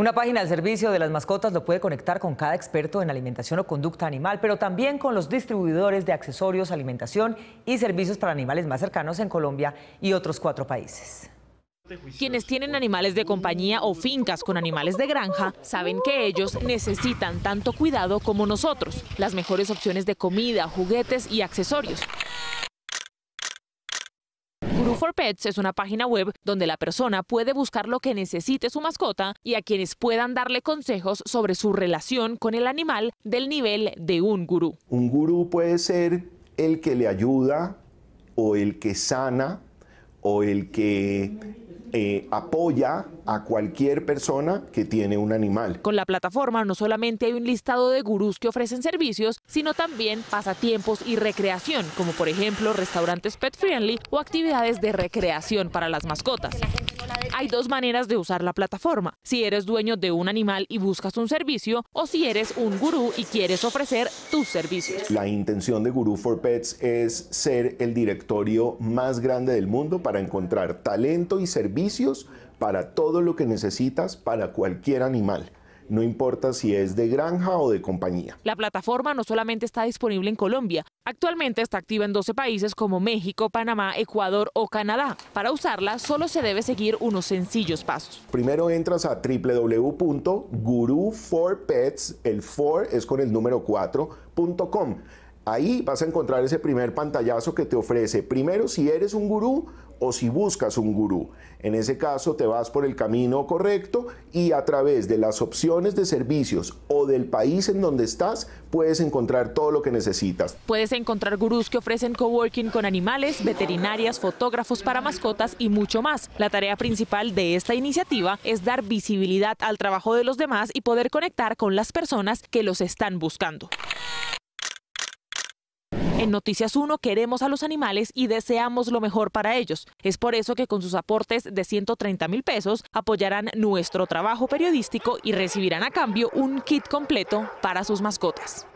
Una página de servicio de las mascotas lo puede conectar con cada experto en alimentación o conducta animal, pero también con los distribuidores de accesorios, alimentación y servicios para animales más cercanos en Colombia y otros cuatro países. Quienes tienen animales de compañía o fincas con animales de granja saben que ellos necesitan tanto cuidado como nosotros, las mejores opciones de comida, juguetes y accesorios. Guru for Pets es una página web donde la persona puede buscar lo que necesite su mascota y a quienes puedan darle consejos sobre su relación con el animal del nivel de un gurú. Un gurú puede ser el que le ayuda o el que sana o el que eh, apoya a cualquier persona que tiene un animal. Con la plataforma no solamente hay un listado de gurús que ofrecen servicios, sino también pasatiempos y recreación, como por ejemplo restaurantes pet friendly o actividades de recreación para las mascotas. Hay dos maneras de usar la plataforma, si eres dueño de un animal y buscas un servicio o si eres un gurú y quieres ofrecer tus servicios. La intención de Guru for Pets es ser el directorio más grande del mundo para encontrar talento y servicios para todos lo que necesitas para cualquier animal no importa si es de granja o de compañía. La plataforma no solamente está disponible en Colombia, actualmente está activa en 12 países como México, Panamá, Ecuador o Canadá. Para usarla solo se debe seguir unos sencillos pasos. Primero entras a www.guru4pets, el 4 es con el número 4.com. Ahí vas a encontrar ese primer pantallazo que te ofrece, primero si eres un gurú o si buscas un gurú. En ese caso te vas por el camino correcto y a través de las opciones de servicios o del país en donde estás puedes encontrar todo lo que necesitas. Puedes encontrar gurús que ofrecen coworking con animales, veterinarias, fotógrafos para mascotas y mucho más. La tarea principal de esta iniciativa es dar visibilidad al trabajo de los demás y poder conectar con las personas que los están buscando. En Noticias 1 queremos a los animales y deseamos lo mejor para ellos. Es por eso que con sus aportes de 130 mil pesos apoyarán nuestro trabajo periodístico y recibirán a cambio un kit completo para sus mascotas.